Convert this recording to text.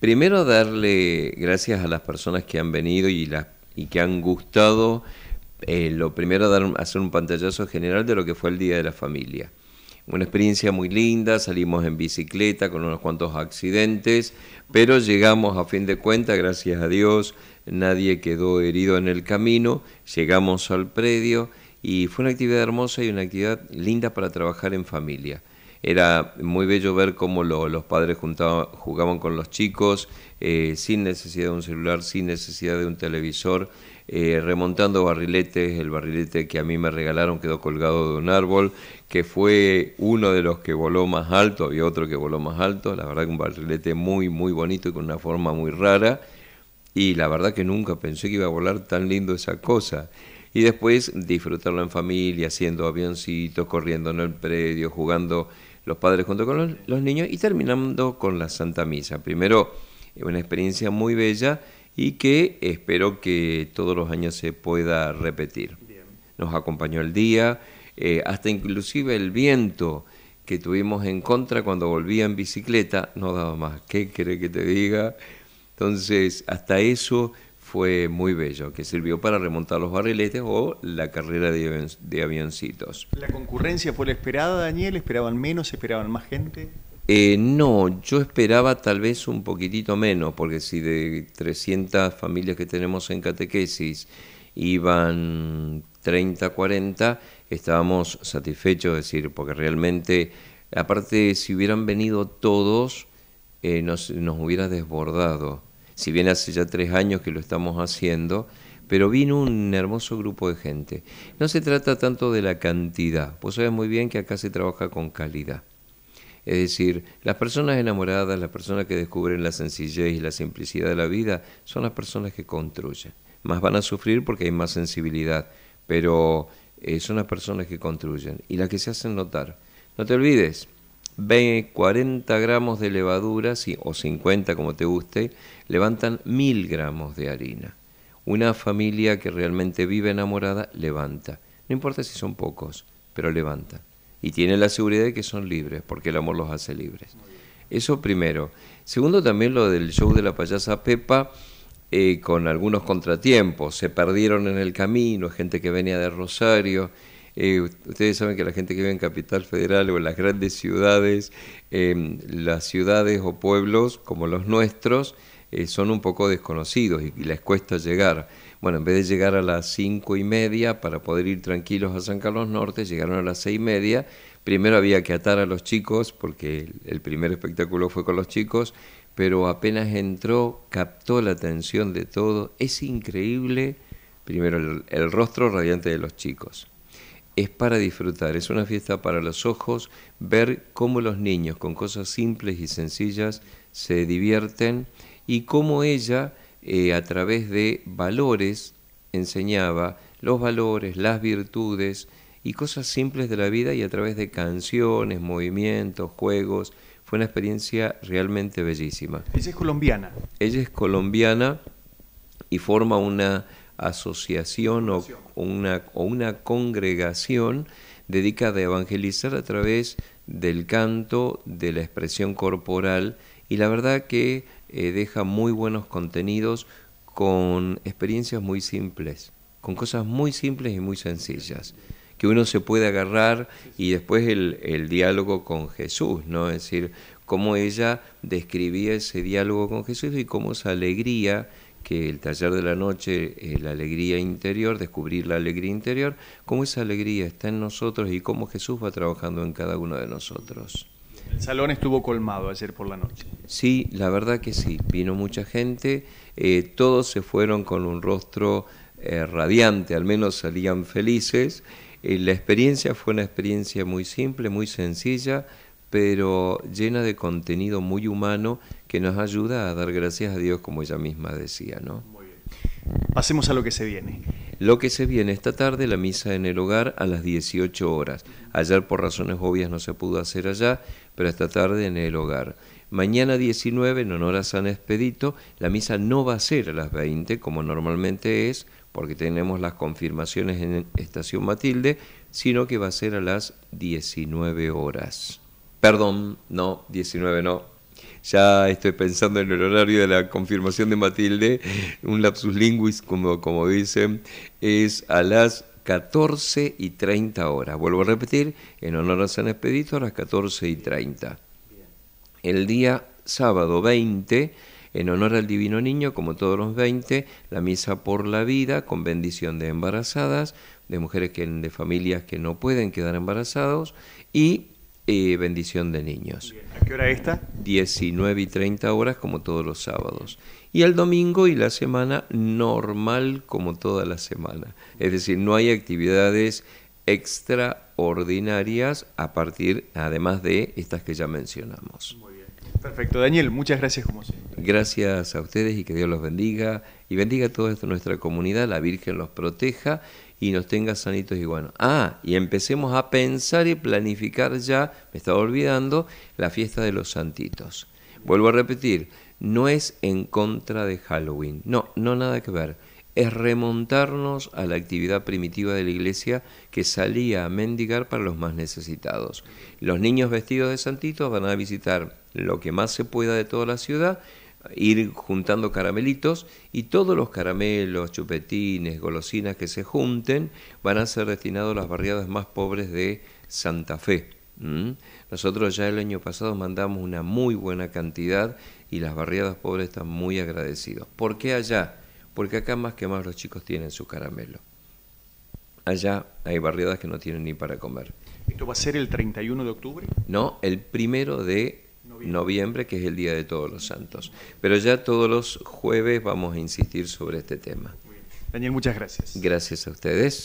Primero darle gracias a las personas que han venido y, y que han gustado. Eh, lo primero dar, hacer un pantallazo general de lo que fue el Día de la Familia. Una experiencia muy linda, salimos en bicicleta con unos cuantos accidentes, pero llegamos a fin de cuentas, gracias a Dios, nadie quedó herido en el camino, llegamos al predio y fue una actividad hermosa y una actividad linda para trabajar en familia. Era muy bello ver cómo los padres jugaban con los chicos, eh, sin necesidad de un celular, sin necesidad de un televisor, eh, remontando barriletes, el barrilete que a mí me regalaron quedó colgado de un árbol, que fue uno de los que voló más alto, había otro que voló más alto, la verdad que un barrilete muy, muy bonito y con una forma muy rara, y la verdad que nunca pensé que iba a volar tan lindo esa cosa. Y después disfrutarlo en familia, haciendo avioncitos, corriendo en el predio, jugando los padres junto con los, niños y terminando con la Santa Misa. Primero, eh, una experiencia muy bella y que espero que todos los años se pueda repetir. Nos acompañó el día, eh, hasta inclusive el viento que tuvimos en contra cuando volvía en bicicleta, no daba más. ¿Qué querés que te diga? Entonces, hasta eso fue muy bello, que sirvió para remontar los barriletes o la carrera de, avioncitos. ¿La concurrencia fue la esperada, Daniel? ¿Esperaban menos? ¿Esperaban más gente? Eh, no, yo esperaba tal vez un poquitito menos, porque si de 300 familias que tenemos en catequesis iban 30, 40, estábamos satisfechos, decir, porque realmente, aparte si hubieran venido todos, eh, nos, nos hubiera desbordado si bien hace ya tres años que lo estamos haciendo, pero vino un hermoso grupo de gente. No se trata tanto de la cantidad, vos sabés muy bien que acá se trabaja con calidad. Es decir, las personas enamoradas, las personas que descubren la sencillez y la simplicidad de la vida, son las personas que construyen. Más van a sufrir porque hay más sensibilidad, pero eh, son las personas que construyen y las que se hacen notar. No te olvides, Ve 40 gramos de levadura, o 50 como te guste, levantan 1000 gramos de harina. Una familia que realmente vive enamorada levanta. No importa si son pocos, pero levanta. Y tiene la seguridad de que son libres, porque el amor los hace libres. Eso primero. Segundo, también lo del show de la payasa Pepa, eh, con algunos contratiempos. Se perdieron en el camino, gente que venía de Rosario. Eh, ustedes saben que la gente que vive en Capital Federal o en las grandes ciudades, em, las ciudades o pueblos como los nuestros, eh, son un poco desconocidos y, les cuesta llegar. Bueno, en vez de llegar a las cinco y media para poder ir tranquilos a San Carlos Norte, llegaron a las seis y media. Primero había que atar a los chicos, porque el, primer espectáculo fue con los chicos, pero apenas entró, captó la atención de todo. Es increíble, primero, el rostro radiante de los chicos es para disfrutar, es una fiesta para los ojos, ver cómo los niños con cosas simples y sencillas se divierten y cómo ella eh, a través de valores enseñaba los valores, las virtudes y cosas simples de la vida y a través de canciones, movimientos, juegos. Fue una experiencia realmente bellísima. Ella es colombiana. Ella es colombiana y forma una asociación o una, o una congregación dedicada a evangelizar a través del canto, de la expresión corporal y la verdad que eh, deja muy buenos contenidos con experiencias muy simples, con cosas muy simples y muy sencillas, que uno se puede agarrar y después el, diálogo con Jesús, ¿no? Es decir, cómo ella describía ese diálogo con Jesús y cómo esa alegría que el taller de la noche, eh, la alegría interior, descubrir la alegría interior, cómo esa alegría está en nosotros y cómo Jesús va trabajando en cada uno de nosotros. El salón estuvo colmado ayer por la noche. Sí, la verdad que sí, vino mucha gente, eh, todos se fueron con un rostro eh, radiante, al menos salían felices. la experiencia fue una experiencia muy simple, muy sencilla, pero llena de contenido muy humano que nos ayuda a dar gracias a Dios, como ella misma decía, ¿no? Muy bien. Pasemos a lo que se viene. Lo que se viene esta tarde, la misa en el hogar a las 18 horas. Ayer por razones obvias no se pudo hacer allá, pero esta tarde en el hogar. Mañana 19, en honor a San Expedito, la misa no va a ser a las 20, como normalmente es, porque tenemos las confirmaciones en Estación Matilde, sino que va a ser a las 19 horas. Perdón, no, 19 no. Ya estoy pensando en el horario de la confirmación de Matilde, un lapsus linguis, como, como dicen, es a las 14 y 30 horas. Vuelvo a repetir, en honor a San Expedito, a las 14 y 30. El día sábado 20, en honor al Divino Niño, como todos los 20, la misa por la vida, con bendición de embarazadas, de mujeres que, de familias que no pueden quedar embarazados, y bendición de niños. ¿A qué hora está? 19 y 30 horas como todos los sábados. Y el domingo y la semana normal como toda la semana. Es decir, no hay actividades extraordinarias a partir, además de estas que ya mencionamos. Muy bien. Perfecto, Daniel, muchas gracias como Gracias a ustedes y que Dios los bendiga y bendiga a toda nuestra comunidad, la Virgen los proteja y nos tenga sanitos y buenos. Ah, y empecemos a pensar y planificar ya, me estaba olvidando, la fiesta de los santitos. Vuelvo a repetir, no es en contra de Halloween, no, no nada que ver. Es remontarnos a la actividad primitiva de la iglesia que salía a mendigar para los más necesitados. Los niños vestidos de santitos van a visitar lo que más se pueda de toda la ciudad ir juntando caramelitos y todos los caramelos, chupetines, golosinas que se junten van a ser destinados a las barriadas más pobres de Santa Fe. Nosotros ya el año pasado mandamos una muy buena cantidad y las barriadas pobres están muy agradecidos. ¿Por qué allá? Porque acá más que más los chicos tienen su caramelo. Allá hay barriadas que no tienen ni para comer. ¿Esto va a ser el 31 de octubre? No, el primero de noviembre, que es el Día de Todos los Santos. Pero ya todos los jueves vamos a insistir sobre este tema. Daniel, muchas gracias. Gracias a ustedes.